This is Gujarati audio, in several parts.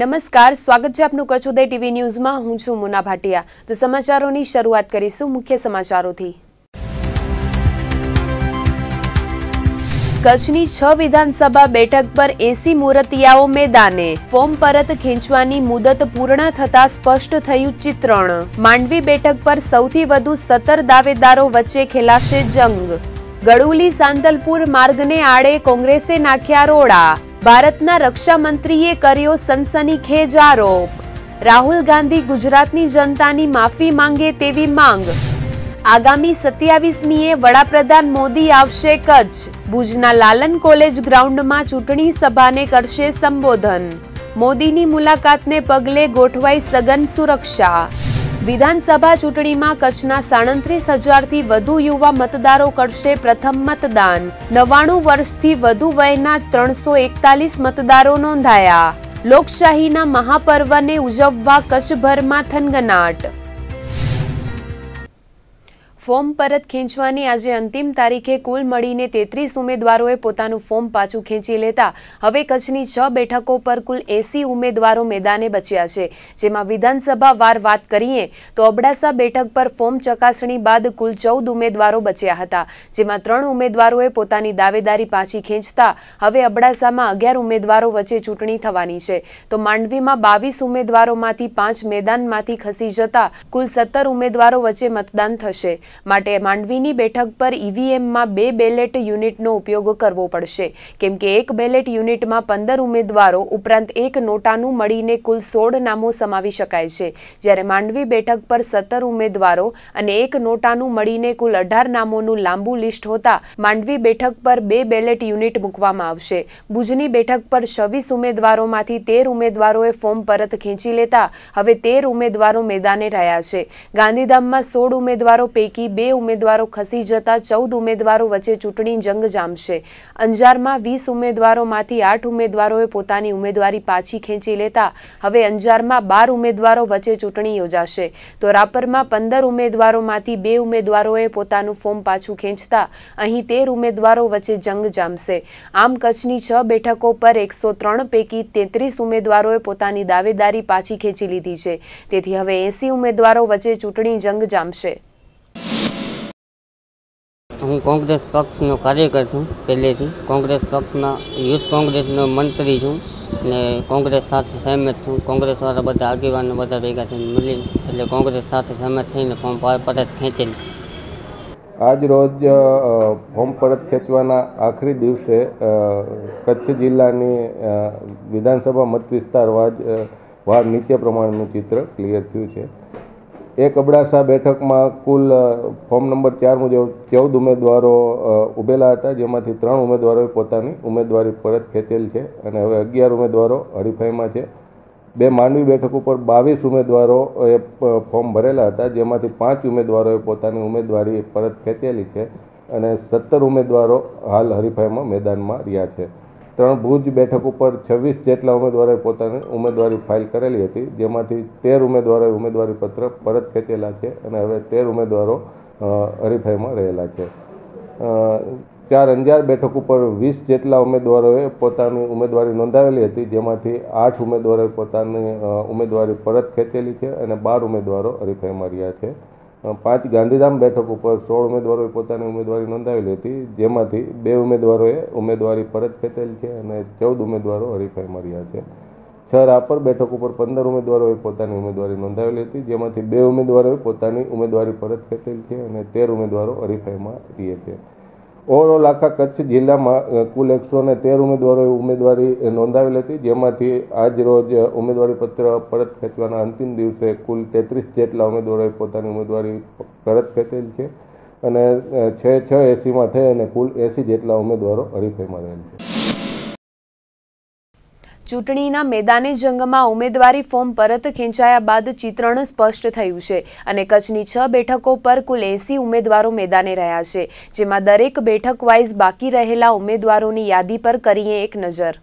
નમસ્કાર સ્વાગત છે આપનું કચોદય ટીવી ન્યૂઝમાં હું છું મુના ભાટિયા તો સમાચારોની શરૂઆત કરીશું મુખ્ય સમાચારોથી કચ્છની છ વિધાનસભા બેઠક પર એસી મુરતિયાઓ મેદાને ફોર્મ પરત ખેંચવાની મુદત પૂર્ણ થતા સ્પષ્ટ થયું ચિત્રણ માંડવી બેઠક પર સૌથી વધુ સત્તર દાવેદારો વચ્ચે ખેલાશે જંગ ગળુલી સાંતલપુર માર્ગને આડે કોંગ્રેસે નાખ્યા રોડા ભારતના રક્ષામંત્રીએ કર્યો સનસનીખેજ આરોપ રાહુલ ગાંધી ગુજરાતની જનતાની માફી માંગે તેવી માંગ આગામી સત્યાવીસમીએ વડાપ્રધાન મોદી આવશે કચ્છ ભુજના લાલન કોલેજ ગ્રાઉન્ડમાં ચૂંટણી સભાને કરશે સંબોધન મોદીની મુલાકાતને પગલે ગોઠવાઈ સઘન સુરક્ષા વિધાનસભા ચૂંટણીમાં કચ્છના સાડત્રીસ હજારથી વધુ યુવા મતદારો કરશે પ્રથમ મતદાન નવાણું વર્ષથી વધુ વયના ત્રણસો એકતાલીસ મતદારો નોંધાયા લોકશાહીના મહાપર્વને ઉજવવા કચ્છભરમાં થનગનાટ ફોર્મ પરત ખેંચવાની આજે અંતિમ તારીખે કુલ મળીને તેત્રીસ ઉમેદવારોએ પોતાનું ફોર્મ પાછું ખેંચી લેતા હવે કચ્છની છ બેઠકો પર કુલ એસી ઉમેદવારો મેદાને બચ્યા છે જેમાં વિધાનસભા વાર વાત કરીએ તો અબડાસા બેઠક પર ફોર્મ ચકાસણી બાદ કુલ ચૌદ ઉમેદવારો બચ્યા હતા જેમાં ત્રણ ઉમેદવારોએ પોતાની દાવેદારી પાછી ખેંચતા હવે અબડાસામાં અગિયાર ઉમેદવારો વચ્ચે ચૂંટણી થવાની છે તો માંડવીમાં બાવીસ ઉમેદવારોમાંથી પાંચ મેદાનમાંથી ખસી જતા કુલ સત્તર ઉમેદવારો વચ્ચે મતદાન થશે માટે માંડવીની બેઠક પર ઈવીએમમાં બે બેલેટ યુનિટનો ઉપયોગ કરવો પડશે કેમ કે એક બેલેટ યુનિટમાં પંદર ઉમેદવારો ઉપરાંત એક નોટાનું મળીને કુલ સોળ નામો સમાવી શકાય છે જ્યારે માંડવી બેઠક પર સત્તર ઉમેદવારો અને એક નોટાનું મળીને કુલ અઢાર નામોનું લાંબુ લિસ્ટ હોતા માંડવી બેઠક પર બે બેલેટ યુનિટ મૂકવામાં આવશે ભુજની બેઠક પર છવ્વીસ ઉમેદવારોમાંથી તેર ઉમેદવારોએ ફોર્મ પરત ખેંચી લેતા હવે તેર ઉમેદવારો મેદાને રહ્યા છે ગાંધીધામમાં સોળ ઉમેદવારો પૈકી પૈકી બે ઉમેદવારો ખસી જતા ચૌદ ઉમેદવારો વચ્ચે ચૂંટણી જંગ જામશે અંજારમાં વીસ ઉમેદવારોમાંથી આઠ ઉમેદવારોએ પોતાની ઉમેદવારી પાછી ખેંચી લેતા હવે અંજારમાં બાર ઉમેદવારો વચ્ચે ચૂંટણી યોજાશે તો રાપરમાં પંદર ઉમેદવારોમાંથી બે ઉમેદવારોએ પોતાનું ફોર્મ પાછું ખેંચતા અહીં તેર ઉમેદવારો વચ્ચે જંગ જામશે આમ કચ્છની છ બેઠકો પર એકસો ત્રણ પૈકી તેત્રીસ ઉમેદવારોએ પોતાની દાવેદારી પાછી ખેંચી લીધી છે તેથી હવે એસી ઉમેદવારો વચ્ચે ચૂંટણી જંગ જામશે હું કોંગ્રેસ પક્ષનો કાર્યકર છું પહેલેથી કોંગ્રેસ પક્ષમાં યુથ કોંગ્રેસનો મંત્રી છું ને કોંગ્રેસ સાથે સહેમત છું કોંગ્રેસવાળા બધા આગેવાનો બધા ભેગા થઈને મળીને એટલે કોંગ્રેસ સાથે સહેમત થઈને ફોર્મ પરત ખેંચેલ આજ રોજ ફોર્મ પરત ખેંચવાના આખરી દિવસે કચ્છ જિલ્લાની વિધાનસભા મત વિસ્તાર વાજ વાર નીચે પ્રમાણેનું ચિત્ર ક્લિયર થયું છે એક અબડાસા બેઠકમાં કુલ ફોર્મ નંબર ચાર મુજબ ચૌદ ઉમેદવારો ઉભેલા હતા જેમાંથી ત્રણ ઉમેદવારોએ પોતાની ઉમેદવારી પરત ખેંચેલ છે અને હવે અગિયાર ઉમેદવારો હરીફાઈમાં છે બે માંડવી બેઠક ઉપર બાવીસ ઉમેદવારોએ ફોર્મ ભરેલા હતા જેમાંથી પાંચ ઉમેદવારોએ પોતાની ઉમેદવારી પરત ખેંચેલી છે અને સત્તર ઉમેદવારો હાલ હરીફાઈમાં મેદાનમાં રહ્યા છે ત્રણ ભુજ બેઠક ઉપર છવ્વીસ જેટલા ઉમેદવારોએ પોતાની ઉમેદવારી ફાઇલ કરેલી હતી જેમાંથી તેર ઉમેદવારોએ ઉમેદવારી પત્ર પરત ખેંચેલા છે અને હવે તેર ઉમેદવારો હરીફાઈમાં રહેલા છે ચાર અંજાર બેઠક ઉપર વીસ જેટલા ઉમેદવારોએ પોતાની ઉમેદવારી નોંધાવેલી હતી જેમાંથી આઠ ઉમેદવારોએ પોતાની ઉમેદવારી પરત ખેંચેલી છે અને બાર ઉમેદવારો હરીફાઈમાં રહ્યા છે પાંચ ગાંધીધામ બેઠક ઉપર સોળ ઉમેદવારોએ પોતાની ઉમેદવારી નોંધાવેલી હતી જેમાંથી બે ઉમેદવારોએ ઉમેદવારી પરત ખેંચેલ છે અને ચૌદ ઉમેદવારો હરીફાઈ મળ્યા છે છ રાપર બેઠક ઉપર પંદર ઉમેદવારોએ પોતાની ઉમેદવારી નોંધાવેલી હતી જેમાંથી બે ઉમેદવારોએ પોતાની ઉમેદવારી પરત ખેંચેલ છે અને તેર ઉમેદવારો હરીફાઈમાં રહે છે ઓવરઓલ આખા કચ્છ જિલ્લામાં કુલ એકસો ને તેર ઉમેદવારોએ ઉમેદવારી નોંધાવેલી હતી જેમાંથી આજ રોજ ઉમેદવારી પત્ર પરત ખેંચવાના અંતિમ દિવસે કુલ તેત્રીસ જેટલા ઉમેદવારોએ પોતાની ઉમેદવારી પરત ખેંચેલ છે અને છ છ એસીમાં થઈ અને કુલ એસી જેટલા ઉમેદવારો હરીફાઈમાં રહેલ છે ચૂંટણીના મેદાને જંગમાં ઉમેદવારી ફોર્મ પરત ખેંચાયા બાદ ચિત્રણ સ્પષ્ટ થયું છે અને કચ્છની છ બેઠકો પર કુલ એંસી ઉમેદવારો મેદાને રહ્યા છે જેમાં દરેક બેઠક વાઇઝ બાકી રહેલા ઉમેદવારોની યાદી પર કરીએ એક નજર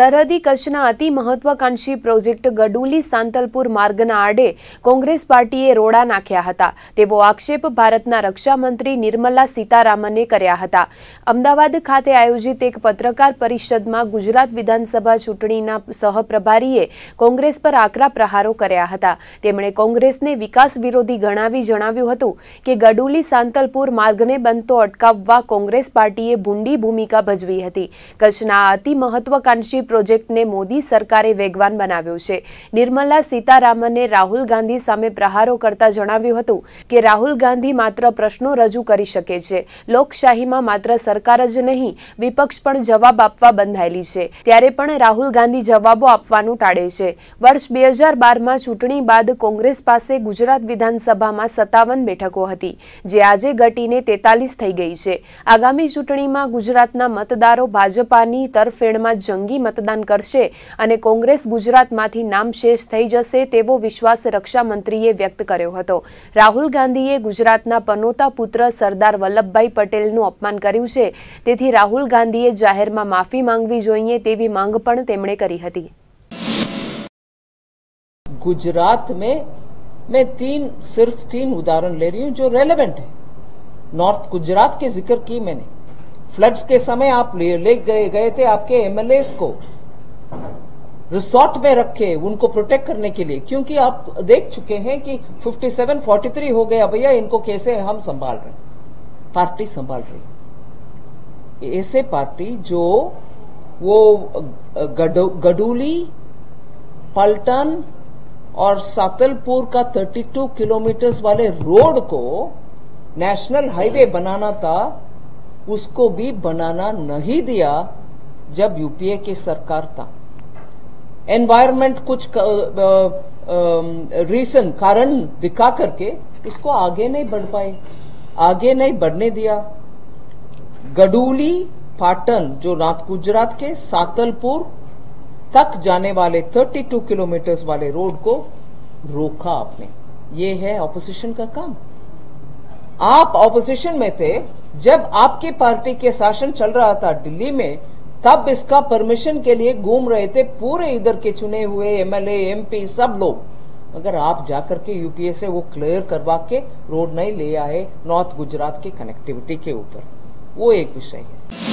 સરહદી કચ્છના અતિ મહત્વાકાંક્ષી પ્રોજેક્ટ ગડુલી સાંતલપુર માર્ગના આડે કોંગ્રેસ પાર્ટીએ રોડા નાખ્યા હતા તેવો આક્ષેપ ભારતના રક્ષામંત્રી નિર્મલા સીતારામને કર્યા હતા અમદાવાદ ખાતે આયોજિત એક પત્રકાર પરિષદમાં ગુજરાત વિધાનસભા ચૂંટણીના સહપ્રભારીએ કોંગ્રેસ પર આકરા પ્રહારો કર્યા હતા તેમણે કોંગ્રેસને વિકાસ વિરોધી ગણાવી જણાવ્યું હતું કે ગડુલી સાંતલપુર માર્ગને બનતો અટકાવવા કોંગ્રેસ પાર્ટીએ ભૂંડી ભૂમિકા ભજવી હતી કચ્છના અતિ મહત્વાકાંક્ષી પ્રોજેક્ટને મોદી સરકારે વેગવાન બનાવ્યો છે નિર્મલા સીતારામને રાહુલ ગાંધી સામે પ્રહારો કરતા જણાવ્યું હતું કે રાહુલ ગાંધી માત્ર પ્રશ્નો રજૂ કરી શકે છે લોકશાહીમાં માત્ર સરકાર જ નહીં વિપક્ષ પણ જવાબ આપવા બંધાયેલી છે ત્યારે પણ રાહુલ ગાંધી જવાબો આપવાનું ટાળે છે વર્ષ બે હજાર બારમાં ચૂંટણી બાદ કોંગ્રેસ પાસે ગુજરાત વિધાનસભામાં સત્તાવન બેઠકો હતી જે આજે ઘટીને તેતાલીસ થઈ ગઈ છે આગામી ચૂંટણીમાં ગુજરાતના મતદારો ભાજપાની તરફેણમાં જંગી મત દાન કરશે અને કોંગ્રેસ ગુજરાતમાંથી નામ શેષ થઈ જશે તેવો વિશ્વાસ રક્ષા મંત્રીએ વ્યક્ત કર્યો હતો રાહુલ ગાંધીએ ગુજરાતના પનોતા પુત્ર સરદાર વલ્લભભાઈ પટેલનું અપમાન કર્યું છે તેથી રાહુલ ગાંધીએ જાહેરમાં માફી માંગી જોઈએ તેવી માંગ પણ તેમણે કરી હતી ગુજરાત મે મે 3 सिर्फ 3 ઉદાહરણ લઈ રહી हूं जो રિલેવન્ટ છે નોર્થ ગુજરાત કે जिक्र की मैंने फ्लड्स के समय आप ले गए गए थे आपके एमएलएज को रिसोर्ट में रखे उनको प्रोटेक्ट करने के लिए क्योंकि आप देख चुके हैं कि 57, 43 हो गया भैया इनको कैसे हम संभाल रहे पार्टी संभाल रही ऐसे पार्टी जो वो गडूली पलटन और सातलपुर का 32 किलोमीटर्स वाले रोड को नेशनल हाईवे बनाना था उसको भी बनाना नहीं दिया जब यूपीए की सरकार था एनवायरमेंट कुछ रीजन कारण दिखा करके उसको आगे नहीं बढ़ पाए आगे नहीं बढ़ने दिया गडूली पाटन जो रात गुजरात के सातलपुर तक जाने वाले 32 किलोमीटर वाले रोड को रोका आपने ये है ऑपोजिशन का काम आप ऑपोजिशन में थे जब आपकी पार्टी के शासन चल रहा था दिल्ली में तब इसका परमिशन के लिए घूम रहे थे पूरे इधर के चुने हुए एमएलए एमपी सब लोग अगर आप जाकर के यूपीए से वो क्लियर करवा के रोड नहीं ले आए नॉर्थ गुजरात की कनेक्टिविटी के ऊपर वो एक विषय है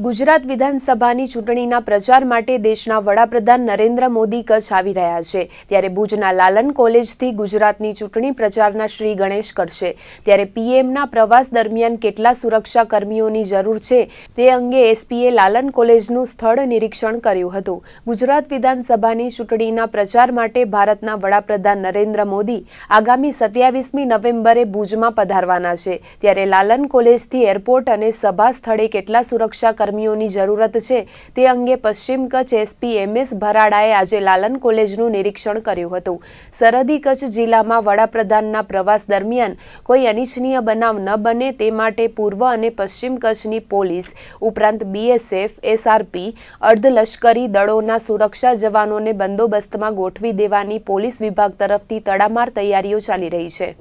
ગુજરાત વિધાનસભાની ચૂંટણીના પ્રચાર માટે દેશના વડાપ્રધાન નરેન્દ્ર મોદી કચ્છ આવી રહ્યા છે ત્યારે ભુજના લાલન કોલેજથી ગુજરાતની ચૂંટણી પ્રચારના શ્રી ગણેશ કરશે ત્યારે પીએમના પ્રવાસ દરમિયાન કેટલા સુરક્ષા કર્મીઓની જરૂર છે તે અંગે એસપીએ લાલન કોલેજનું સ્થળ નિરીક્ષણ કર્યું હતું ગુજરાત વિધાનસભાની ચૂંટણીના પ્રચાર માટે ભારતના વડાપ્રધાન નરેન્દ્ર મોદી આગામી સત્યાવીસમી નવેમ્બરે ભુજમાં પધારવાના છે ત્યારે લાલન કોલેજથી એરપોર્ટ અને સભા સ્થળે કેટલા સુરક્ષા કર્મીઓની જરૂરત છે તે અંગે પશ્ચિમ કચ્છ એસપી એમ એસ ભરાડાએ આજે લાલન કોલેજનું નિરીક્ષણ કર્યું હતું સરહદી કચ્છ જિલ્લામાં વડાપ્રધાનના પ્રવાસ દરમિયાન કોઈ અનિચ્છનીય બનાવ ન બને તે માટે પૂર્વ અને પશ્ચિમ કચ્છની પોલીસ ઉપરાંત બીએસએફ એસઆરપી અર્ધલશ્કરી દળોના સુરક્ષા જવાનોને બંદોબસ્તમાં ગોઠવી દેવાની પોલીસ વિભાગ તરફથી તડામાર તૈયારીઓ ચાલી રહી છે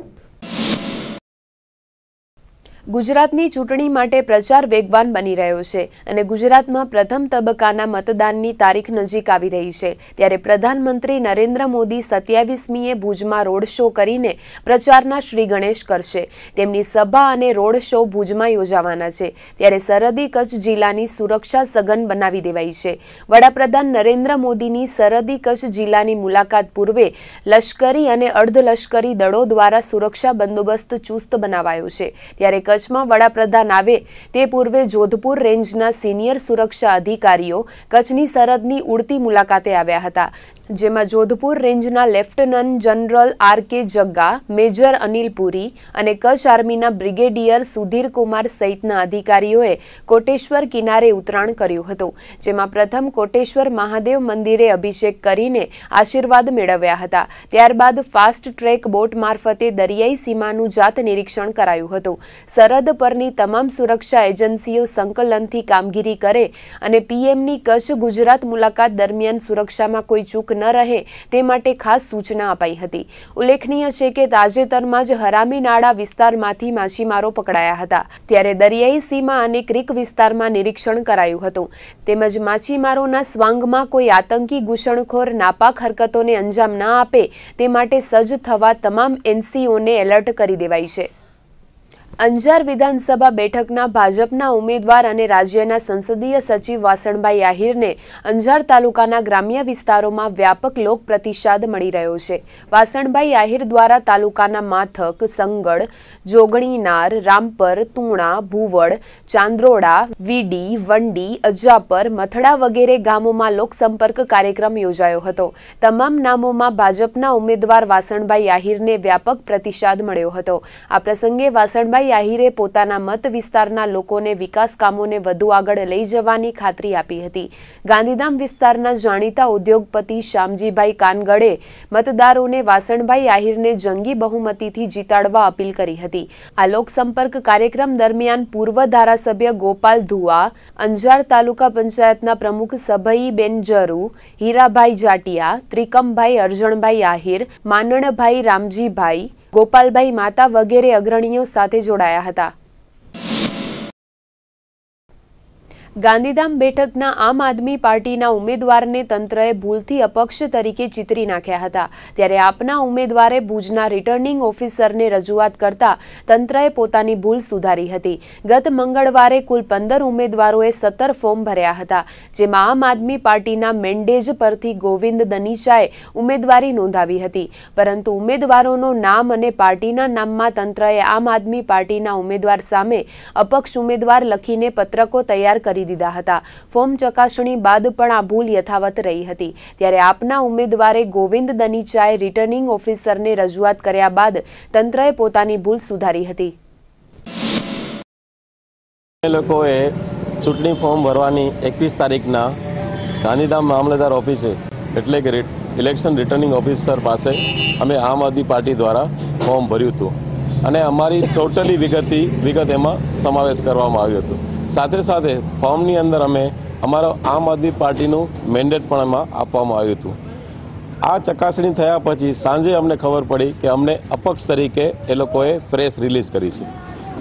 ગુજરાતની ચૂંટણી માટે પ્રચાર વેગવાન બની રહ્યો છે અને ગુજરાતમાં પ્રથમ તબક્કાના મતદાનની તારીખ નજીક આવી રહી છે ત્યારે પ્રધાનમંત્રી નરેન્દ્ર મોદી સત્યાવીસમીએ ભુજમાં રોડ શો કરીને પ્રચારના શ્રી ગણેશ કરશે તેમની સભા અને રોડ શો ભુજમાં યોજાવાના છે ત્યારે સરહદી કચ્છ જિલ્લાની સુરક્ષા સઘન બનાવી દેવાઈ છે વડાપ્રધાન નરેન્દ્ર મોદીની સરહદી કચ્છ જિલ્લાની મુલાકાત પૂર્વે લશ્કરી અને અર્ધલશ્કરી દળો દ્વારા સુરક્ષા બંદોબસ્ત ચુસ્ત બનાવાયો છે ત્યારે કચ્છ કચ્છમાં વડાપ્રધાન આવે તે પૂર્વે જોધપુર રેન્જના સિનિયર સુરક્ષા અધિકારીઓ કચ્છની સરહદની ઉડતી મુલાકાતે આવ્યા હતા જેમાં જોધપુર રેન્જના lieutenant general R K જગ્ગા major Anil પુરી અને કચ્છ આર્મીના બ્રિગેડિયર સુધીર કુમાર સહિતના અધિકારીઓએ કોટેશ્વર કિનારે ઉતરાણ કર્યું હતું જેમાં પ્રથમ કોટેશ્વર મહાદેવ મંદિરે અભિષેક કરીને આશીર્વાદ મેળવ્યા હતા ત્યારબાદ ફાસ્ટ ટ્રેક બોટ મારફતે દરિયાઈ સીમાનું જાત નિરીક્ષણ કરાયું હતું સરહદ પરની તમામ સુરક્ષા એજન્સીઓ સંકલનથી કામગીરી કરે અને પીએમની કચ્છ ગુજરાત મુલાકાત દરમિયાન સુરક્ષામાં કોઈ ચૂક ન રહે તે માટે ખાસ સૂચના અપાઈ હતી ઉલ્લેખનીય છે કે તાજેતરમાં જ હરામી નાળા વિસ્તારમાંથી માછીમારો પકડાયા હતા ત્યારે દરિયાઈ સીમા અને ક્રિક વિસ્તારમાં નિરીક્ષણ કરાયું હતું તેમજ માછીમારોના સ્વાંગમાં કોઈ આતંકી ઘૂસણખોર નાપાક હરકતોને અંજામ ન આપે તે માટે સજ્જ થવા તમામ એનસીઓને એલર્ટ કરી દેવાઈ છે અંજાર વિધાનસભા બેઠકના ભાજપના ઉમેદવાર અને રાજ્યના સંસદીય સચિવ વાસણભાઈ આહિરને અંજાર તાલુકાના ગ્રામ્ય વિસ્તારોમાં વ્યાપક લોક પ્રતિસાદ મળી રહ્યો છે વાસણભાઈ આહિર દ્વારા તાલુકાના માથક સંગળ જોગણીનાર રામપર તુણા ભુવડ ચાંદ્રોડા વીડી વંડી અજાપર મથડા વગેરે ગામોમાં લોકસંપર્ક કાર્યક્રમ યોજાયો હતો તમામ નામોમાં ભાજપના ઉમેદવાર વાસણભાઈ આહિરને વ્યાપક પ્રતિસાદ મળ્યો હતો આ પ્રસંગે વાસણભાઈ વિજયભાઈ આહિરે પોતાના મત વિસ્તારના લોકોને વિકાસ કામોને વધુ આગળ લઈ જવાની ખાતરી આપી હતી ગાંધીધામ વિસ્તારના જાણીતા ઉદ્યોગપતિ શ્યામજીભાઈ કાનગડે મતદારોને વાસણભાઈ આહિરને જંગી બહુમતીથી જીતાડવા અપીલ કરી હતી આ લોકસંપર્ક કાર્યક્રમ દરમિયાન પૂર્વ ધારાસભ્ય ગોપાલ ધુઆ અંજાર તાલુકા પંચાયતના પ્રમુખ સભઈબેન જરુ હીરાભાઈ જાટિયા ત્રિકમભાઈ અરજણભાઈ આહિર માનણભાઈ રામજીભાઈ ગોપાલભાઈ માતા વગેરે અગ્રણીઓ સાથે જોડાયા હતા ગાંધીધામ બેઠકના આમ આદમી પાર્ટીના ઉમેદવારને તંત્રએ ભૂલથી અપક્ષ તરીકે ચિતરી નાખ્યા હતા ત્યારે આપના ઉમેદવારે ભુજના રિટર્નિંગ ઓફિસરને રજૂઆત કરતા તંત્રએ પોતાની ભૂલ સુધારી હતી ગત મંગળવારે કુલ પંદર ઉમેદવારોએ સત્તર ફોર્મ ભર્યા હતા જેમાં આમ આદમી પાર્ટીના મેન્ડેજ પરથી ગોવિંદ દનીશાએ ઉમેદવારી નોંધાવી હતી પરંતુ ઉમેદવારોનું નામ અને પાર્ટીના નામમાં તંત્રએ આમ આદમી પાર્ટીના ઉમેદવાર સામે અપક્ષ ઉમેદવાર લખીને પત્રકો તૈયાર કરી કરી દીધા હતા ફોર્મ ચકાસણી બાદ પણ આ ભૂલ યથાવત રહી હતી ત્યારે આપના ઉમેદવારે ગોવિંદ દનીચાએ રિટર્નિંગ ઓફિસરને રજૂઆત કર્યા બાદ તંત્રએ પોતાની ભૂલ સુધારી હતી લોકોએ ચૂંટણી ફોર્મ ભરવાની એકવીસ તારીખના ગાંધીધામ મામલતદાર ઓફિસે એટલે કે ઇલેક્શન રિટર્નિંગ ઓફિસર પાસે અમે આમ આદમી પાર્ટી દ્વારા ફોર્મ ભર્યું હતું અને અમારી ટોટલી વિગતી વિગત એમાં સમાવેશ કરવામાં આવ્યો હતો સાથે સાથે ફોર્મની અંદર અમે અમારો આમ આદમી પાર્ટીનું મેન્ડેટ પણ એમાં આપવામાં આવ્યું હતું આ ચકાસણી થયા પછી સાંજે અમને ખબર પડી કે અમને અપક્ષ તરીકે એ લોકોએ પ્રેસ રિલીઝ કરી છે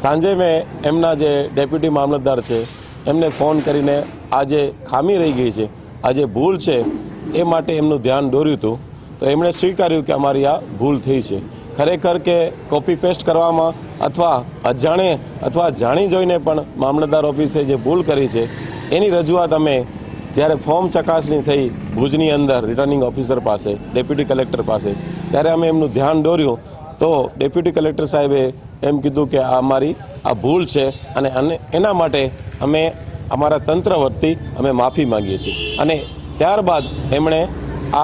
સાંજે મેં એમના જે ડેપ્યુટી મામલતદાર છે એમને ફોન કરીને આ જે ખામી રહી ગઈ છે આ જે ભૂલ છે એ માટે એમનું ધ્યાન દોર્યું હતું તો એમણે સ્વીકાર્યું કે અમારી આ ભૂલ થઈ છે ખરેખર કે કોપી પેસ્ટ કરવામાં અથવા અજાણે અથવા જાણી જોઈને પણ મામલતદાર ઓફિસે જે ભૂલ કરી છે એની રજૂઆત અમે જ્યારે ફોર્મ ચકાસણી થઈ ભુજની અંદર રિટર્નિંગ ઓફિસર પાસે ડેપ્યુટી કલેક્ટર પાસે ત્યારે અમે એમનું ધ્યાન દોર્યું તો ડેપ્યુટી કલેક્ટર સાહેબે એમ કીધું કે આ અમારી આ ભૂલ છે અને એના માટે અમે અમારા તંત્ર વતી અમે માફી માંગીએ છીએ અને ત્યારબાદ એમણે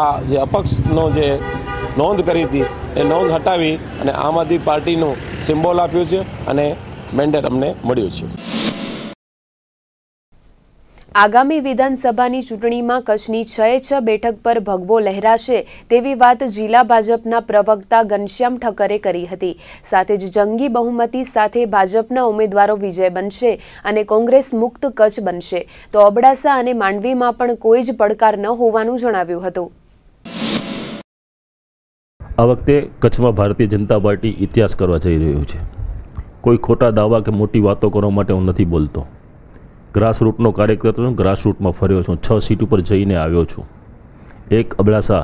આ જે અપક્ષનો જે નોંધ કરી હતી એ નોંધ હટાવી અને આમ આદમી પાર્ટીનું સિમ્બોલ આપ્યું છે અને મેન્ડેટ અમને મળ્યું છે આગામી વિધાનસભાની ચૂંટણીમાં કચ્છની છ છ બેઠક પર ભગવો લહેરાશે તેવી વાત જિલ્લા ભાજપના પ્રવક્તા ઘનશ્યામ ઠક્કરે કરી હતી સાથે જ જંગી બહુમતી સાથે ભાજપના ઉમેદવારો વિજય બનશે અને કોંગ્રેસ મુક્ત કચ્છ બનશે તો અબડાસા અને માંડવીમાં પણ કોઈ જ પડકાર ન હોવાનું જણાવ્યું હતું આ વખતે કચ્છમાં ભારતીય જનતા પાર્ટી ઇતિહાસ કરવા જઈ રહ્યું છે કોઈ ખોટા દાવા કે મોટી વાતો કરવા માટે હું નથી બોલતો ગ્રાસરૂટનો કાર્યકર છું ગ્રાસરૂટમાં ફર્યો છું છ સીટ ઉપર જઈને આવ્યો છું એક અબડાસા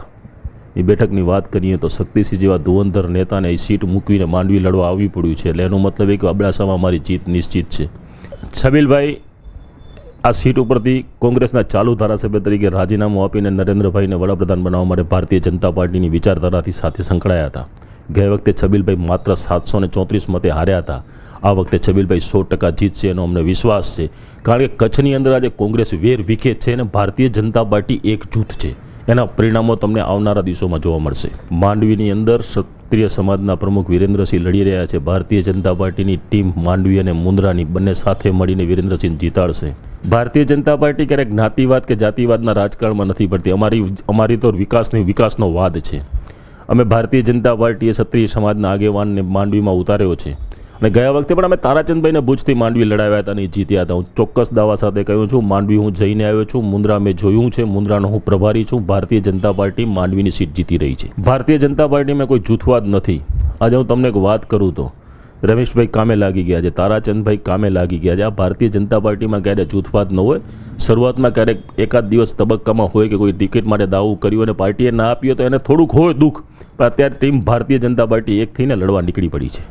બેઠકની વાત કરીએ તો શક્તિસિંહ જેવા ધુવંધર નેતાને એ સીટ મૂકીને માંડવી લડવા આવવી પડ્યું છે એટલે એનો મતલબ એ કે અબડાસામાં મારી જીત નિશ્ચિત છે છબીલભાઈ આ સીટ ઉપરથી કોંગ્રેસના ચાલુ ધારાસભ્ય તરીકે રાજીનામું આપીને નરેન્દ્રભાઈને વડાપ્રધાન બનાવવા માટે ભારતીય જનતા પાર્ટીની વિચારધારાથી સાથે સંકળાયા હતા ગઈ વખતે છબીલભાઈ માત્ર સાતસો ને ચોત્રીસ મતે હાર્યા હતા આ વખતે છબીલભાઈ સો ટકા જીતશે એનો અમને વિશ્વાસ છે કારણ કે કચ્છની અંદર આજે કોંગ્રેસ વેર વિખે છે અને ભારતીય જનતા પાર્ટી એક જૂથ છે એના પરિણામો તમને આવનારા દિવસોમાં જોવા મળશે માંડવીની અંદર ક્ષત્રિય સમાજના પ્રમુખ વિરેન્દ્રસિંહ લડી રહ્યા છે ભારતીય જનતા પાર્ટીની ટીમ માંડવી અને મુન્દ્રાની બંને સાથે મળીને વિરેન્દ્રસિંહ જીતાડશે ભારતીય જનતા પાર્ટી ક્યારેક જ્ઞાતિવાદ કે જાતિવાદના રાજકારણમાં નથી પડતી અમારી અમારી તો વિકાસની વિકાસનો વાદ છે અમે ભારતીય જનતા પાર્ટીએ ક્ષત્રિય સમાજના આગેવાનને માંડવીમાં ઉતાર્યો છે અને ગયા વખતે પણ અમે તારાચંદભાઈને ભુજથી માંડવી લડાવ્યા હતા અને જીત્યા હતા હું ચોક્કસ દાવા સાથે કહ્યું છું માંડવી હું જઈને આવ્યો છું મુન્દ્રા મેં જોયું છે મુન્દ્રાનો હું પ્રભારી છું ભારતીય જનતા પાર્ટી માંડવીની સીટ જીતી રહી છે ભારતીય જનતા પાર્ટીમાં કોઈ જૂથવાદ નથી આજે હું તમને એક વાત કરું તો રમેશભાઈ કામે લાગી ગયા છે તારાચંદભાઈ કામે લાગી ગયા છે આ ભારતીય જનતા પાર્ટીમાં ક્યારે જૂથવાદ ન હોય શરૂઆતમાં ક્યારેક એકાદ દિવસ તબક્કામાં હોય કે કોઈ ટિકિટ માટે દાવો કર્યો અને પાર્ટીએ ના આપ્યો તો એને થોડુંક હોય દુઃખ પણ અત્યારે ટીમ ભારતીય જનતા પાર્ટી એક થઈને લડવા નીકળી પડી છે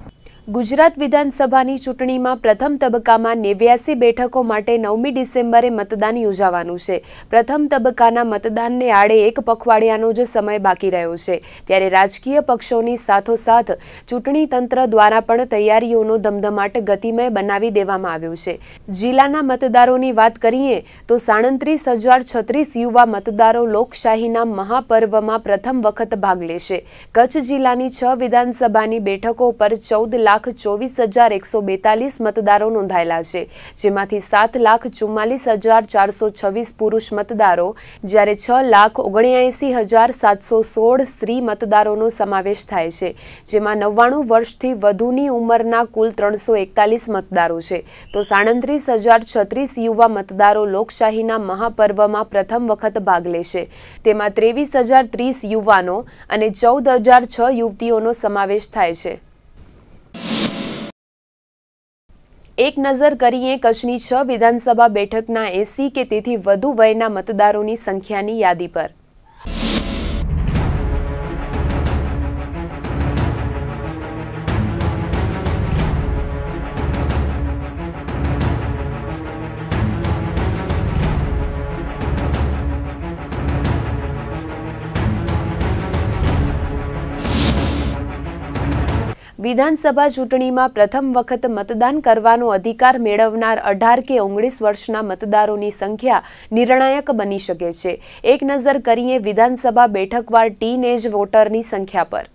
ગુજરાત વિધાનસભાની ચૂંટણીમાં પ્રથમ તબક્કામાં નેવ્યાસી બેઠકો માટે નવમી ડિસેમ્બરે મતદાન યોજાવાનું છે પ્રથમ તબક્કાના મતદાનને આડે એક પખવાડિયાનો જ સમય બાકી રહ્યો છે ત્યારે રાજકીય પક્ષોની સાથોસાથ ચૂંટણી તંત્ર દ્વારા પણ તૈયારીઓનો ધમધમાટ ગતિમય બનાવી દેવામાં આવ્યો છે જિલ્લાના મતદારોની વાત કરીએ તો સાડત્રીસ હજાર છત્રીસ યુવા મતદારો લોકશાહીના મહાપર્વમાં પ્રથમ વખત ભાગ લેશે કચ્છ જિલ્લાની છ વિધાનસભાની બેઠકો પર ચૌદ લાખ લાખ ચોવીસ હજાર એકસો બેતાલીસ મતદારો નોંધાયેલા છે જેમાંથી સાત લાખ ચુમ્માલીસ હજાર ચારસો છવ્વીસ પુરુષ મતદારો જ્યારે છ લાખ ઓગણ્યાએંસી હજાર સાતસો સોળ સ્ત્રી મતદારોનો સમાવેશ થાય છે જેમાં નવ્વાણું વર્ષથી વધુની ઉંમરના કુલ ત્રણસો એકતાલીસ મતદારો છે તો સાડત્રીસ હજાર છત્રીસ યુવા મતદારો લોકશાહીના મહાપર્વમાં પ્રથમ વખત ભાગ લેશે તેમાં ત્રેવીસ હજાર ત્રીસ યુવાનો અને ચૌદ હજાર છ યુવતીઓનો સમાવેશ થાય છે એક નજર કરીએ કચ્છની છ વિધાનસભા બેઠકના એસી કે તેથી વધુ વયના મતદારોની સંખ્યાની યાદી પર વિધાનસભા ચૂંટણીમાં પ્રથમ વખત મતદાન કરવાનો અધિકાર મેળવનાર અઢાર કે ઓગણીસ વર્ષના મતદારોની સંખ્યા નિર્ણાયક બની શકે છે એક નજર કરીએ વિધાનસભા બેઠકવાર ટીનેજ વોટરની સંખ્યા પર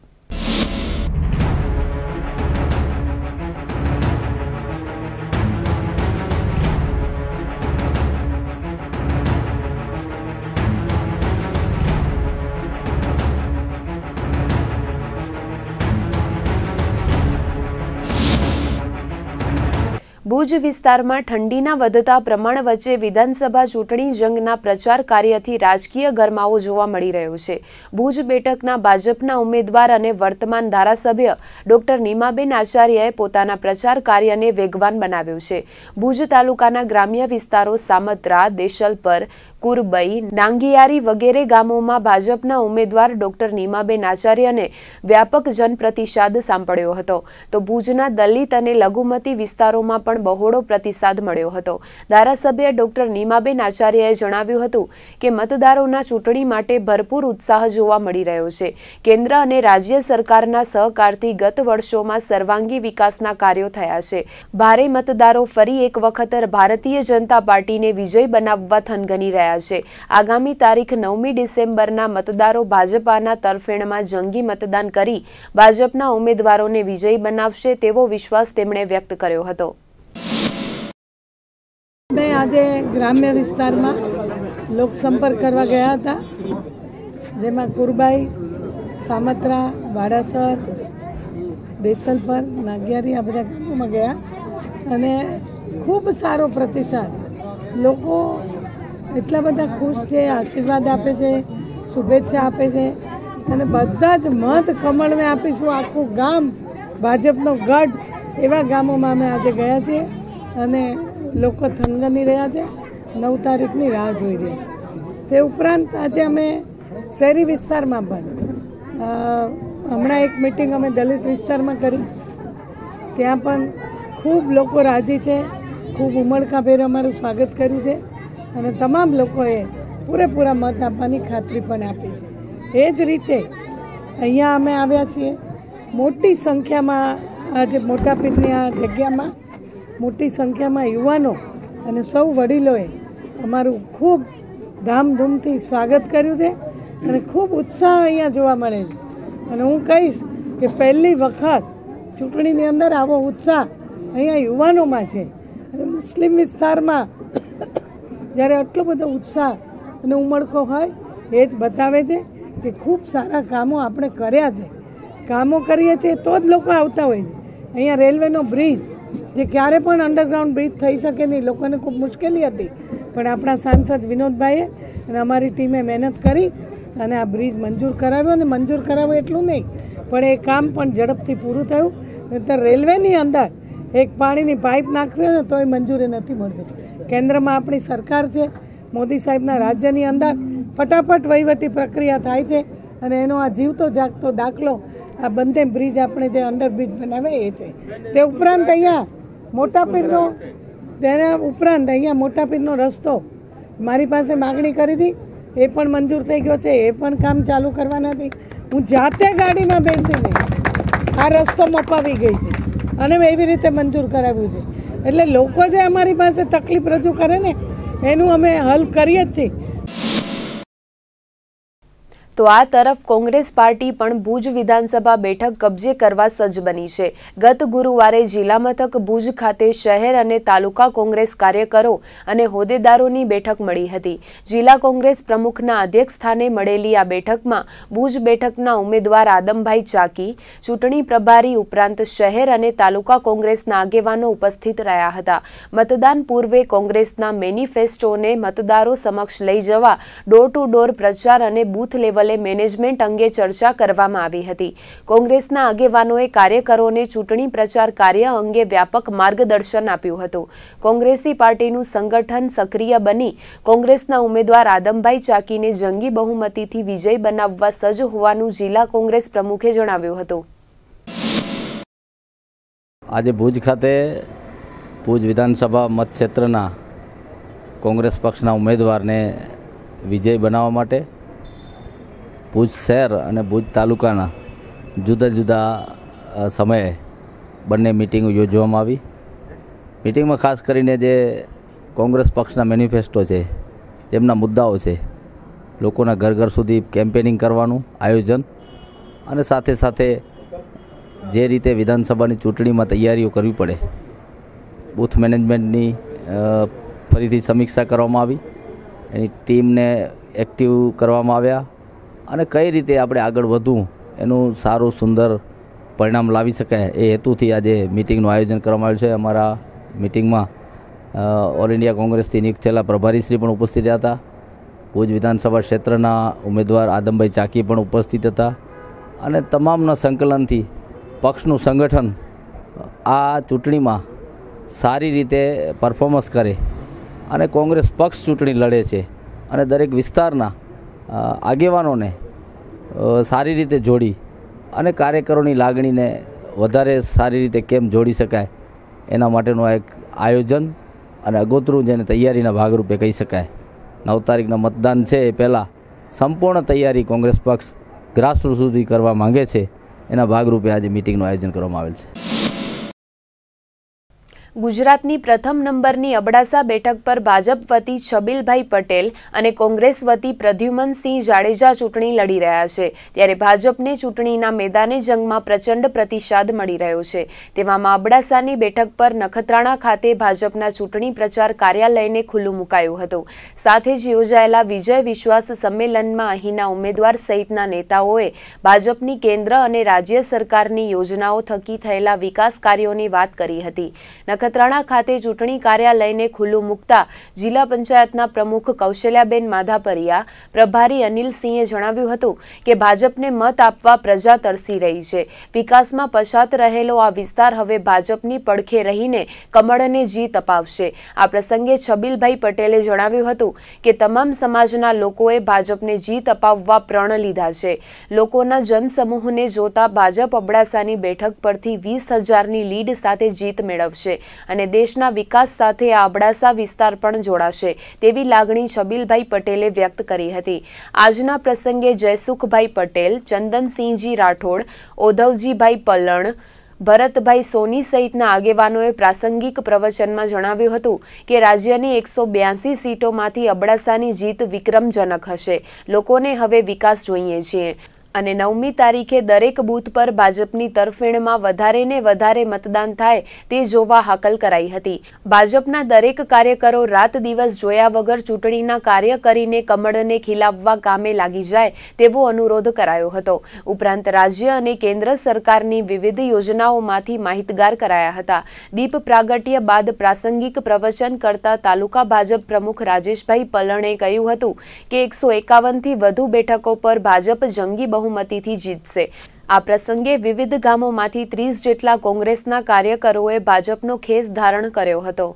ભુજ વિસ્તારમાં ઠંડીના વધતા પ્રમાણ વચ્ચે વિધાનસભા ચૂંટણી જંગના પ્રચાર કાર્યથી રાજકીય ગરમાવો જોવા મળી રહ્યો છે ભુજ બેઠકના ભાજપના ઉમેદવાર અને વર્તમાન ધારાસભ્ય ડોક્ટર નીમાબેન આચાર્યએ પોતાના પ્રચાર કાર્યને વેગવાન બનાવ્યું છે ભુજ તાલુકાના ગ્રામ્ય વિસ્તારો સામત્રા દેશલપર કુરબઈ નાંગિયારી વગેરે ગામોમાં ભાજપના ઉમેદવાર ડોક્ટર નીમાબેન આચાર્યને વ્યાપક જનપ્રતિસાદ સાંપડ્યો હતો તો ભુજના દલિત અને લઘુમતી વિસ્તારોમાં પણ બહોળો પ્રતિસાદ મળ્યો હતો ધારાસભ્ય ડોક્ટર નીમાબેન આચાર્યએ જણાવ્યું હતું કે મતદારોના ચૂંટણી માટે ભરપૂર ઉત્સાહ જોવા મળી રહ્યો છે કેન્દ્ર અને રાજ્ય સરકારના સહકારથી ગત વર્ષોમાં સર્વાંગી વિકાસના કાર્યો થયા છે ભારે મતદારો ફરી એક વખત ભારતીય જનતા પાર્ટીને વિજય બનાવવા થનગની રહ્યા રહ્યા છે આગામી તારીખ નવમી ડિસેમ્બરના મતદારો ભાજપાના તરફેણમાં જંગી મતદાન કરી ભાજપના ઉમેદવારોને વિજયી બનાવશે તેવો વિશ્વાસ તેમણે વ્યક્ત કર્યો હતો મેં આજે ગ્રામ્ય વિસ્તારમાં લોકસંપર્ક કરવા ગયા હતા જેમાં કુરબાઈ સામત્રા વાડાસર દેસલપર નાગિયારી આ બધા ગામોમાં ગયા અને ખૂબ સારો પ્રતિસાદ લોકો એટલા બધા ખુશ છે આશીર્વાદ આપે છે શુભેચ્છા આપે છે અને બધા જ મત કમળને આપીશું આખું ગામ ભાજપનો ગઢ એવા ગામોમાં અમે આજે ગયા છીએ અને લોકો થનગની રહ્યા છે નવ તારીખની રાહ જોઈ રહ્યા છે તે ઉપરાંત આજે અમે શહેરી વિસ્તારમાં પણ હમણાં એક મિટિંગ અમે દલિત વિસ્તારમાં કરી ત્યાં પણ ખૂબ લોકો રાજી છે ખૂબ ઉમળકાભેર અમારું સ્વાગત કર્યું છે અને તમામ લોકોએ પૂરેપૂરા મત આપવાની ખાતરી પણ આપી છે એ જ રીતે અહીંયા અમે આવ્યા છીએ મોટી સંખ્યામાં આજે મોટા પીરની આ જગ્યામાં મોટી સંખ્યામાં યુવાનો અને સૌ વડીલોએ અમારું ખૂબ ધામધૂમથી સ્વાગત કર્યું છે અને ખૂબ ઉત્સાહ અહીંયા જોવા મળે છે અને હું કહીશ કે પહેલી વખત ચૂંટણીની અંદર આવો ઉત્સાહ અહીંયા યુવાનોમાં છે અને મુસ્લિમ વિસ્તારમાં જ્યારે આટલો બધો ઉત્સાહ અને ઉમળકો હોય એ જ બતાવે છે કે ખૂબ સારા કામો આપણે કર્યા છે કામો કરીએ છીએ તો જ લોકો આવતા હોય છે અહીંયા રેલવેનો બ્રિજ જે ક્યારે પણ અંડરગ્રાઉન્ડ બ્રિજ થઈ શકે નહીં લોકોને ખૂબ મુશ્કેલી હતી પણ આપણા સાંસદ વિનોદભાઈએ અને અમારી ટીમે મહેનત કરી અને આ બ્રિજ મંજૂર કરાવ્યો અને મંજૂર કરાવ્યો એટલું નહીં પણ એ કામ પણ ઝડપથી પૂરું થયું નહીં તો રેલવેની અંદર એક પાણીની પાઇપ નાખવી ને તોય મંજૂરી નથી મળતી કેન્દ્રમાં આપણી સરકાર છે મોદી સાહેબના રાજ્યની અંદર ફટાફટ વહીવટી પ્રક્રિયા થાય છે અને એનો આ જીવતો જાગતો દાખલો આ બંને બ્રિજ આપણે જે અંડરબ્રિજ બનાવે એ છે તે ઉપરાંત અહીંયા મોટાપીરનો તેના ઉપરાંત અહીંયા મોટાપીરનો રસ્તો મારી પાસે માગણી કરી હતી એ પણ મંજૂર થઈ ગયો છે એ પણ કામ ચાલુ કરવાના નથી હું જાતે ગાડીમાં બેસીને આ રસ્તો મપાવી ગઈ છે અને મેં એવી રીતે મંજૂર કરાવ્યું છે એટલે લોકો જે અમારી પાસે તકલીફ રજૂ કરે ને એનું અમે હલ કરીએ જ છીએ તો આ તરફ કોંગ્રેસ પાર્ટી પણ ભુજ વિધાનસભા બેઠક કબજે કરવા સજ્જ બની છે ગત ગુરુવારે જિલ્લા મથક ભુજ ખાતે શહેર અને તાલુકા કોંગ્રેસ કાર્યકરો અને હોદ્દેદારોની બેઠક મળી હતી જિલ્લા કોંગ્રેસ પ્રમુખના અધ્યક્ષ સ્થાને મળેલી આ બેઠકમાં ભુજ બેઠકના ઉમેદવાર આદમભાઈ ચાકી ચૂંટણી પ્રભારી ઉપરાંત શહેર અને તાલુકા કોંગ્રેસના આગેવાનો ઉપસ્થિત રહ્યા હતા મતદાન પૂર્વે કોંગ્રેસના મેનિફેસ્ટોને મતદારો સમક્ષ લઈ જવા ડોર ટુ ડોર પ્રચાર અને બૂથ લેવલ લેવલે મેનેજમેન્ટ અંગે ચર્ચા કરવામાં આવી હતી કોંગ્રેસના આગેવાનોએ કાર્યકરોને ચૂંટણી પ્રચાર કાર્ય અંગે વ્યાપક માર્ગદર્શન આપ્યું હતું કોંગ્રેસી પાર્ટીનું સંગઠન સક્રિય બની કોંગ્રેસના ઉમેદવાર આદમભાઈ ચાકીને જંગી બહુમતીથી વિજય બનાવવા સજ્જ હોવાનું જિલ્લા કોંગ્રેસ પ્રમુખે જણાવ્યું હતું આજે ભુજ ખાતે ભુજ વિધાનસભા મતક્ષેત્રના કોંગ્રેસ પક્ષના ઉમેદવારને વિજય બનાવવા માટે ભુજ શહેર અને ભુજ તાલુકાના જુદા જુદા સમયે બંને મિટિંગો યોજવામાં આવી મિટિંગમાં ખાસ કરીને જે કોંગ્રેસ પક્ષના મેનિફેસ્ટો છે તેમના મુદ્દાઓ છે લોકોના ઘર ઘર સુધી કેમ્પેનિંગ કરવાનું આયોજન અને સાથે સાથે જે રીતે વિધાનસભાની ચૂંટણીમાં તૈયારીઓ કરવી પડે બૂથ મેનેજમેન્ટની ફરીથી સમીક્ષા કરવામાં આવી એની ટીમને એક્ટિવ કરવામાં આવ્યા અને કઈ રીતે આપણે આગળ વધવું એનું સારું સુંદર પરિણામ લાવી શકાય એ હેતુથી આજે મિટિંગનું આયોજન કરવામાં આવ્યું છે અમારા મિટિંગમાં ઓલ ઇન્ડિયા કોંગ્રેસથી નિયુક્ત થયેલા પ્રભારીશ્રી પણ ઉપસ્થિત રહ્યા હતા ભુજ વિધાનસભા ક્ષેત્રના ઉમેદવાર આદમભાઈ ચાકી પણ ઉપસ્થિત હતા અને તમામના સંકલનથી પક્ષનું સંગઠન આ ચૂંટણીમાં સારી રીતે પરફોર્મન્સ કરે અને કોંગ્રેસ પક્ષ ચૂંટણી લડે છે અને દરેક વિસ્તારના આગેવાનોને સારી રીતે જોડી અને કાર્યકરોની લાગણીને વધારે સારી રીતે કેમ જોડી શકાય એના માટેનું આ એક આયોજન અને અગોતરું જેને તૈયારીના ભાગરૂપે કહી શકાય નવ તારીખના મતદાન છે એ પહેલાં સંપૂર્ણ તૈયારી કોંગ્રેસ પક્ષ ગ્રાસરૂટ સુધી કરવા માંગે છે એના ભાગરૂપે આજે મિટિંગનું આયોજન કરવામાં આવેલ છે ગુજરાતની પ્રથમ નંબરની અબડાસા બેઠક પર ભાજપ વતી છબીલભાઈ પટેલ અને કોંગ્રેસ વતી પ્રદ્યુમનસિંહ જાડેજા ચૂંટણી લડી રહ્યા છે ત્યારે ભાજપને ચૂંટણીના મેદાને જંગમાં પ્રચંડ પ્રતિસાદ મળી રહ્યો છે તેવામાં અબડાસાની બેઠક પર નખત્રાણા ખાતે ભાજપના ચૂંટણી પ્રચાર કાર્યાલયને ખુલ્લું મુકાયું હતું સાથે જ યોજાયેલા વિજય વિશ્વાસ સંમેલનમાં અહીંના ઉમેદવાર સહિતના નેતાઓએ ભાજપની કેન્દ્ર અને રાજ્ય સરકારની યોજનાઓ થકી થયેલા વિકાસ કાર્યોની વાત કરી હતી નખ નખત્રાણા ખાતે ચૂંટણી કાર્યાલયને ખુલ્લું મૂકતા જિલ્લા પંચાયતના પ્રમુખ કૌશલ્યાબેન માધાપરિયા પ્રભારી અનિલસિંહે જણાવ્યું હતું કે ભાજપને મત આપવા પ્રજા તરસી રહી છે વિકાસમાં પછાત રહેલો આ વિસ્તાર હવે ભાજપની પડખે રહીને કમળને જીત અપાવશે આ પ્રસંગે છબીલભાઈ પટેલે જણાવ્યું હતું કે તમામ સમાજના લોકોએ ભાજપને જીત અપાવવા પ્રણ લીધા છે લોકોના જનસમૂહને જોતા ભાજપ અબડાસાની બેઠક પરથી વીસ હજારની લીડ સાથે જીત મેળવશે અને દેશના વિકાસ સાથે આ અબડાસા વિસ્તાર પણ જોડાશે તેવી લાગણી છબીલભાઈ પટેલે વ્યક્ત કરી હતી આજના પ્રસંગે જયસુખભાઈ પટેલ ચંદનસિંહજી રાઠોડ ઓધવજીભાઈ પલણ ભરતભાઈ સોની સહિતના આગેવાનોએ પ્રાસંગિક પ્રવચનમાં જણાવ્યું હતું કે રાજ્યની એકસો બ્યાસી સીટોમાંથી અબડાસાની જીત વિક્રમજનક હશે લોકોને હવે વિકાસ જોઈએ છીએ અને નવમી તારીખે દરેક બૂથ પર ભાજપની તરફેણમાં વધારે ને વધારે મતદાન થાય તે જોવા હાકલ કરાઈ હતી ભાજપના દરેક કાર્યકરો રાત દિવસ જોયા વગર ચૂંટણીના કાર્ય કરીને કમળને ખીલાવવા કામે લાગી જાય તેવો અનુરોધ કરાયો હતો ઉપરાંત રાજ્ય અને કેન્દ્ર સરકારની વિવિધ યોજનાઓમાંથી માહિતગાર કરાયા હતા દીપ પ્રાગટ્ય બાદ પ્રાસંગિક પ્રવચન કરતા તાલુકા ભાજપ પ્રમુખ રાજેશભાઈ પલણે કહ્યું હતું કે એકસો એકાવનથી વધુ બેઠકો પર ભાજપ જંગી બહુ બહુમતીથી જીતશે આ પ્રસંગે વિવિધ ગામોમાંથી ત્રીસ જેટલા કોંગ્રેસના કાર્યકરોએ ભાજપનો ખેસ ધારણ કર્યો હતો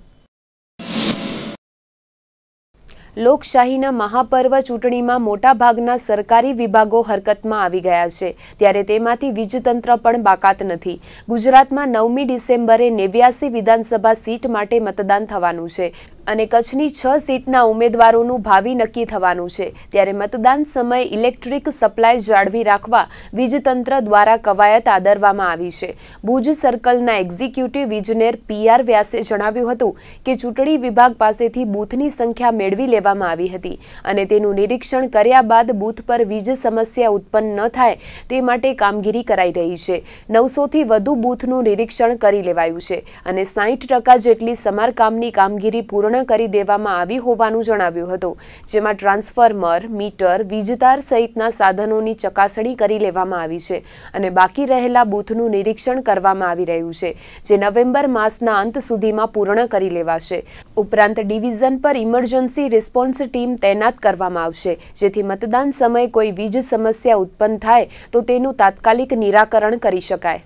લોકશાહીના મહાપર્વ ચૂંટણીમાં મોટાભાગના સરકારી વિભાગો હરકતમાં આવી ગયા છે ત્યારે તેમાંથી વીજતંત્ર પણ બાકાત નથી ગુજરાતમાં નવમી ડિસેમ્બરે નેવ્યાસી વિધાનસભા સીટ માટે મતદાન થવાનું છે અને કચ્છની છ સીટના ઉમેદવારોનું ભાવિ નક્કી થવાનું છે ત્યારે મતદાન સમયે ઇલેક્ટ્રિક સપ્લાય જાળવી રાખવા વીજતંત્ર દ્વારા કવાયત આદરવામાં આવી છે ભુજ સર્કલના એક્ઝિક્યુટિવ ઇજનેર પીઆર વ્યાસે જણાવ્યું હતું કે ચૂંટણી વિભાગ પાસેથી બૂથની સંખ્યા મેળવી લેવામાં આવી હતી અને તેનું નિરીક્ષણ કર્યા બાદ બૂથ પર વીજ સમસ્યા ઉત્પન્ન ન થાય તે માટે કામગીરી કરાઈ રહી છે નવસોથી વધુ બૂથનું નિરીક્ષણ કરી લેવાયું છે અને સાહીઠ જેટલી સમારકામની કામગીરી પૂર્ણ પૂર્ણ કરી દેવામાં આવી હોવાનું જણાવ્યું હતું જેમાં ટ્રાન્સફોર્મર મીટર વીજતાર સહિતના સાધનોની ચકાસણી કરી લેવામાં આવી છે અને બાકી રહેલા બૂથનું નિરીક્ષણ કરવામાં આવી રહ્યું છે જે નવેમ્બર માસના અંત સુધીમાં પૂર્ણ કરી લેવાશે ઉપરાંત ડિવિઝન પર ઇમરજન્સી રિસ્પોન્સ ટીમ તૈનાત કરવામાં આવશે જેથી મતદાન સમયે કોઈ વીજ સમસ્યા ઉત્પન્ન થાય તો તેનું તાત્કાલિક નિરાકરણ કરી શકાય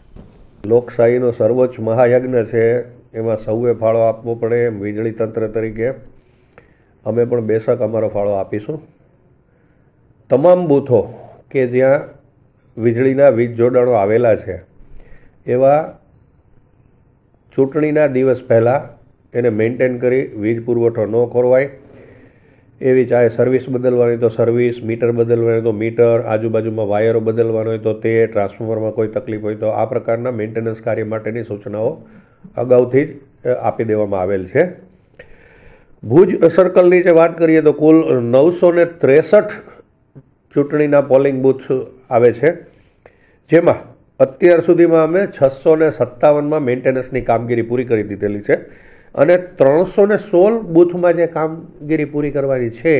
લોકશાહીનો સર્વોચ્ચ મહાયજ્ઞ છે એમાં સૌએ ફાળો આપવો પડે એમ વીજળી તંત્ર તરીકે અમે પણ બેશક અમારો ફાળો આપીશું તમામ બૂથો કે જ્યાં વીજળીના વીજ જોડાણો આવેલા છે એવા ચૂંટણીના દિવસ પહેલાં એને મેન્ટેન કરી વીજ પુરવઠો ન ખોરવાય એવી ચાહે સર્વિસ બદલવાની તો સર્વિસ મીટર બદલવાની હોય તો મીટર આજુબાજુમાં વાયરો બદલવાનો હોય તો તે ટ્રાન્સફોર્મરમાં કોઈ તકલીફ હોય તો આ પ્રકારના મેન્ટેનન્સ કાર્ય માટેની સૂચનાઓ અગાઉથી જ આપી દેવામાં આવેલ છે ભુજ સર્કલની જે વાત કરીએ તો કુલ નવસો ને ત્રેસઠ ચૂંટણીના પોલિંગ બૂથ આવે છે જેમાં અત્યાર સુધીમાં અમે છસો ને સત્તાવનમાં મેન્ટેનન્સની કામગીરી પૂરી કરી દીધેલી છે અને ત્રણસો ને સોળ બૂથમાં જે કામગીરી પૂરી કરવાની છે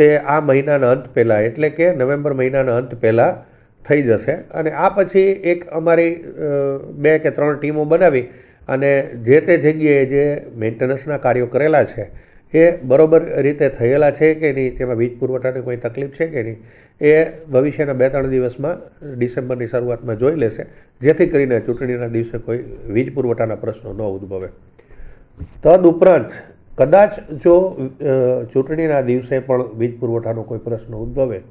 તે આ મહિનાના અંત પહેલાં એટલે કે નવેમ્બર મહિનાના અંત પહેલાં થઈ જશે અને આ પછી એક અમારી બે કે ત્રણ ટીમો બનાવી અને જે તે જગ્યાએ જે મેન્ટેનન્સના કાર્યો કરેલા છે એ બરાબર રીતે થયેલા છે કે નહીં તેમાં વીજ પુરવઠાની કોઈ તકલીફ છે કે નહીં એ ભવિષ્યના બે ત્રણ દિવસમાં ડિસેમ્બરની શરૂઆતમાં જોઈ લેશે જેથી કરીને ચૂંટણીના દિવસે કોઈ વીજ પુરવઠાના પ્રશ્નો ન ઉદ્ભવે તદ ઉપરાંત કદાચ જો ચૂંટણીના દિવસે પણ વીજ પુરવઠાનો કોઈ પ્રશ્ન ઉદ્ભવે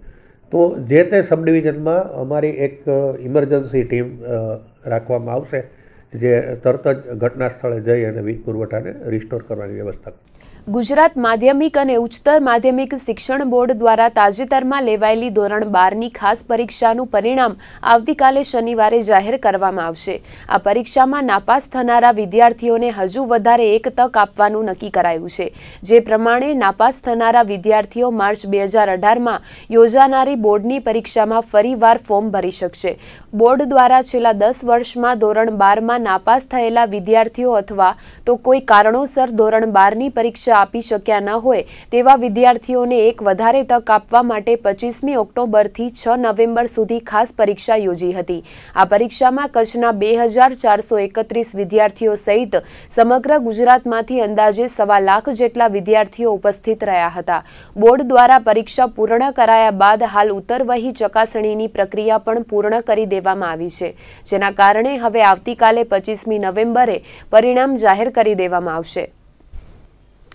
તો જે તે સબ ડિવિઝનમાં અમારી એક ઇમરજન્સી ટીમ રાખવામાં આવશે જે તરત જ ઘટના સ્થળે જઈ અને વીજ પુરવઠાને રિસ્ટોર કરવાની વ્યવસ્થા ગુજરાત માધ્યમિક અને ઉચ્ચતર માધ્યમિક શિક્ષણ બોર્ડ દ્વારા તાજેતરમાં લેવાયેલી ધોરણ બારની ખાસ પરીક્ષાનું પરિણામ આવતીકાલે શનિવારે જાહેર કરવામાં આવશે આ પરીક્ષામાં નાપાસ થનારા વિદ્યાર્થીઓને હજુ વધારે એક તક આપવાનું નક્કી કરાયું છે જે પ્રમાણે નાપાસ થનારા વિદ્યાર્થીઓ માર્ચ બે હજાર અઢારમાં યોજાનારી બોર્ડની પરીક્ષામાં ફરીવાર ફોર્મ ભરી શકશે બોર્ડ દ્વારા છેલ્લા દસ વર્ષમાં ધોરણ બારમાં નાપાસ થયેલા વિદ્યાર્થીઓ અથવા તો કોઈ કારણોસર ધોરણ બારની પરીક્ષા પરીક્ષા આપી શક્યા ન હોય તેવા વિદ્યાર્થીઓને એક વધારે તક આપવા માટે પચીસમી ઓક્ટોબરથી છ નવેમ્બર સુધી ખાસ પરીક્ષા યોજી હતી આ પરીક્ષામાં કચ્છના બે હજાર ચારસો એકત્રીસ વિદ્યાર્થીઓ સહિત સમગ્ર ગુજરાતમાંથી અંદાજે સવા લાખ જેટલા વિદ્યાર્થીઓ ઉપસ્થિત રહ્યા હતા બોર્ડ દ્વારા પરીક્ષા પૂર્ણ કરાયા બાદ હાલ ઉત્તરવહી ચકાસણીની પ્રક્રિયા પણ પૂર્ણ કરી દેવામાં આવી છે જેના કારણે હવે આવતીકાલે પચીસમી નવેમ્બરે પરિણામ જાહેર કરી દેવામાં આવશે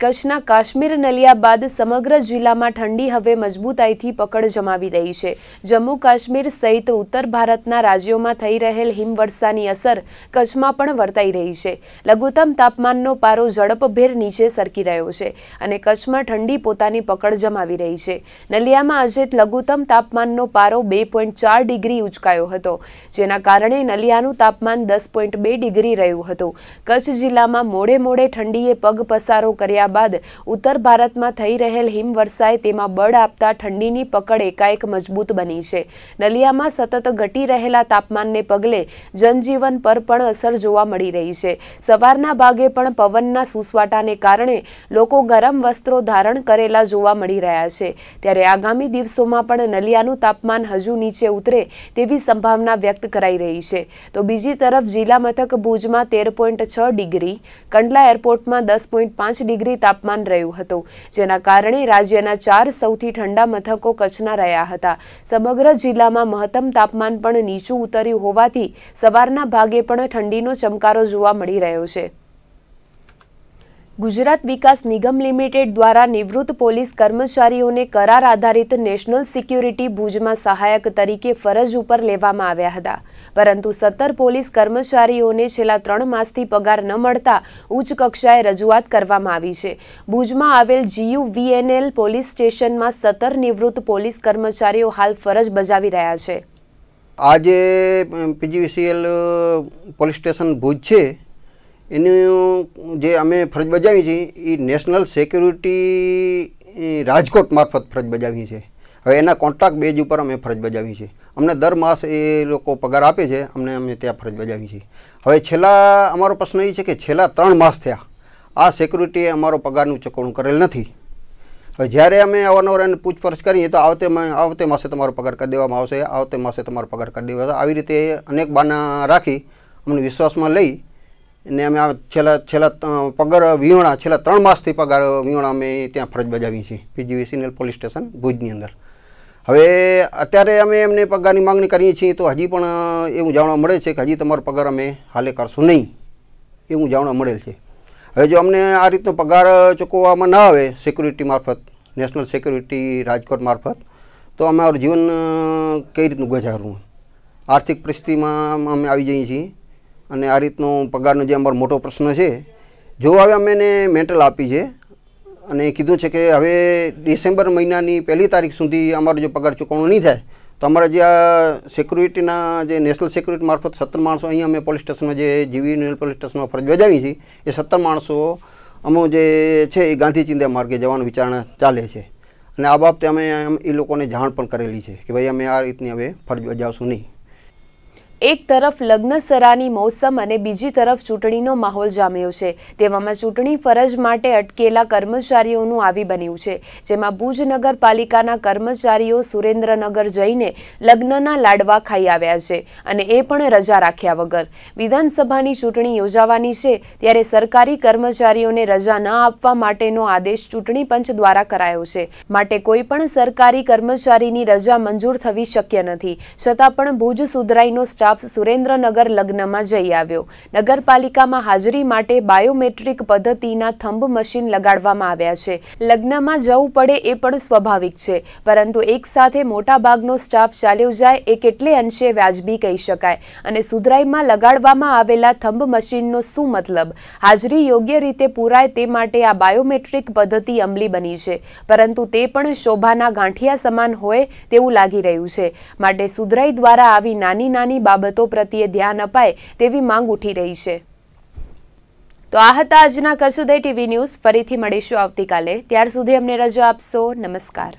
કચ્છના કાશ્મીર નલિયા બાદ સમગ્ર જિલ્લામાં ઠંડી હવે મજબૂતાઈથી પકડ જમાવી રહી છે જમ્મુ કાશ્મીર સહિત ઉત્તર ભારતના રાજ્યોમાં થઈ રહેલ હિમવર્ષાની અસર કચ્છમાં પણ વર્તાઈ રહી છે લઘુત્તમ તાપમાનનો પારો ઝડપભેર નીચે સરકી રહ્યો છે અને કચ્છમાં ઠંડી પોતાની પકડ જમાવી રહી છે નલિયામાં આજે લઘુત્તમ તાપમાનનો પારો બે પોઈન્ટ ચાર ડિગ્રી ઉંચકાયો હતો જેના કારણે નલિયાનું તાપમાન દસ પોઈન્ટ બે ડિગ્રી રહ્યું હતું કચ્છ જિલ્લામાં મોડે મોડે ઠંડીએ પગ પસારો કર્યા કર્યા બાદ ઉત્તર ભારતમાં થઈ રહેલ હિમવર્ષાએ તેમાં બળ આપતા ઠંડીની પકડ એકાએક મજબૂત બની છે નલિયામાં સતત ઘટી રહેલા તાપમાનને પગલે જનજીવન પર પણ અસર જોવા મળી રહી છે સવારના ભાગે પણ પવનના સૂસવાટાને કારણે લોકો ગરમ વસ્ત્રો ધારણ કરેલા જોવા મળી રહ્યા છે ત્યારે આગામી દિવસોમાં પણ નલિયાનું તાપમાન હજુ નીચે ઉતરે તેવી સંભાવના વ્યક્ત કરાઈ રહી છે તો બીજી તરફ જિલ્લા મથક ભુજમાં તેર પોઈન્ટ છ ડિગ્રી કંડલા એરપોર્ટમાં દસ પોઈન્ટ પાંચ ડિગ્રી સુધી તાપમાન રહ્યું હતું જેના કારણે રાજ્યના ચાર સૌથી ઠંડા મથકો કચ્છના રહ્યા હતા સમગ્ર જિલ્લામાં મહત્તમ તાપમાન પણ નીચું ઉતર્યું હોવાથી સવારના ભાગે પણ ઠંડીનો ચમકારો જોવા મળી રહ્યો છે ગુજરાત વિકાસ નિગમ લિમિટેડ દ્વારા નિવૃત્ત પોલીસ કર્મચારીઓને કરાર આધારિત નેશનલ સિક્યુરિટી ભુજમાં સહાયક તરીકે ફરજ ઉપર લેવામાં આવ્યા હતા પરંતુ સત્તર પોલીસ કર્મચારીઓને છેલ્લા ત્રણ માસથી પગાર ન મળતા ઉચ્ચ કક્ષાએ રજૂઆત કરવામાં આવી છે ભુજમાં આવેલ જીયુ વીએનએલ પોલીસ સ્ટેશનમાં સત્તર નિવૃત્ત પોલીસ કર્મચારીઓ હાલ ફરજ બજાવી રહ્યા છે આજે પીજીવીસીએલ પોલીસ સ્ટેશન ભુજ છે એનું જે અમે ફરજ બજાવી છે એ નેશનલ સિક્યુરિટી રાજકોટ મારફત ફરજ બજાવી છે હવે એના કોન્ટ્રાક્ટ બેઝ ઉપર અમે ફરજ બજાવી છે અમને દર માસ એ લોકો પગાર આપે છે અમને અમે ત્યાં ફરજ બજાવી છે હવે છેલ્લા અમારો પ્રશ્ન એ છે કે છેલ્લા ત્રણ માસ થયા આ સિક્યુરિટીએ અમારો પગારનું ચૂકવણું કરેલ નથી હવે જ્યારે અમે અવારનવાર એને પૂછપરછ કરીએ તો આવતે આવતે માસે તમારો પગાર કરી દેવામાં આવશે આવતે માસે તમારો પગાર કરી દેવા આવશે આવી રીતે અનેક બાના રાખી અમને વિશ્વાસમાં લઈ અને અમે છેલ્લા છેલ્લા પગાર વિહોણા છેલ્લા ત્રણ માસથી પગાર વિહોણા અમે ત્યાં ફરજ બજાવી છીએ પીજીવીસી પોલીસ સ્ટેશન ભુજની અંદર હવે અત્યારે અમે એમને પગારની માગણી કરીએ છીએ તો હજી પણ એવું જાણવા મળે છે કે હજી તમારો પગાર અમે હાલે કરશું નહીં એવું જાણવા મળેલ છે હવે જો અમને આ રીતનો પગાર ચૂકવવામાં ના આવે સિક્યુરિટી મારફત નેશનલ સિક્યુરિટી રાજકોટ મારફત તો અમારું જીવન કઈ રીતનું ગુજારવું આર્થિક પરિસ્થિતિમાં અમે આવી જઈએ છીએ અને આ રીતનો પગારનો જે અમારો મોટો પ્રશ્ન છે જો હવે અમે એને મેન્ટલ આપી છે અને કીધું છે કે હવે ડિસેમ્બર મહિનાની પહેલી તારીખ સુધી અમારો જો પગાર ચૂકવણું નહીં થાય તો અમારા જે આ સિક્યુરિટીના જે નેશનલ સિક્યુરિટી મારફત સત્તર માણસો અહીંયા અમે પોલીસ સ્ટેશનમાં જે જીવી પોલીસ સ્ટેશનમાં ફરજ બજાવી છે એ સત્તર માણસો અમો જે છે એ ગાંધી ચિંદ્યા માર્ગે જવાનું વિચારણા ચાલે છે અને આ બાબતે અમે એ લોકોને જાણ પણ કરેલી છે કે ભાઈ અમે આ રીતની હવે ફરજ બજાવશું નહીં એક તરફ લગ્નસરાની મોસમ અને બીજી તરફ ચૂંટણીનો માહોલ જામ્યો છે તેવામાં ચૂંટણી ફરજ માટે અટકેલા કર્મચારીઓનું આવી બન્યું છે જેમાં ભુજ નગરપાલિકાના કર્મચારીઓ સુરેન્દ્રનગર જઈને લગ્નના લાડવા ખાઈ આવ્યા છે અને એ પણ રજા રાખ્યા વગર વિધાનસભાની ચૂંટણી યોજાવાની છે ત્યારે સરકારી કર્મચારીઓને રજા ન આપવા માટેનો આદેશ ચૂંટણી પંચ દ્વારા કરાયો છે માટે કોઈ પણ સરકારી કર્મચારીની રજા મંજૂર થવી શક્ય નથી છતાં પણ ભુજ સુધરાઈનો સ્ટાફ સ્ટાફ સુરેન્દ્રનગર લગ્નમાં જઈ આવ્યો નગરપાલિકામાં હાજરી માટે બાયોમેટ્રિક પદ્ધતિના થંભ મશીન લગાડવામાં આવ્યા છે લગ્નમાં જવું પડે એ પણ સ્વાભાવિક છે પરંતુ એકસાથે મોટાભાગનો સ્ટાફ ચાલ્યો જાય એ કેટલે અંશે વ્યાજબી કહી શકાય અને સુધરાઈમાં લગાડવામાં આવેલા થંભ મશીનનો શું મતલબ હાજરી યોગ્ય રીતે પૂરાય તે માટે આ બાયોમેટ્રિક પદ્ધતિ અમલી બની છે પરંતુ તે પણ શોભાના ગાંઠિયા સમાન હોય તેવું લાગી રહ્યું છે માટે સુધરાઈ દ્વારા આવી નાની નાની બાબત બાબતો પ્રત્યે ધ્યાન અપાય તેવી માંગ ઉઠી રહી છે તો આ હતા આજના કસુદય ટીવી ન્યૂઝ ફરીથી મળીશું આવતીકાલે ત્યાર સુધી અમને રજા આપશો નમસ્કાર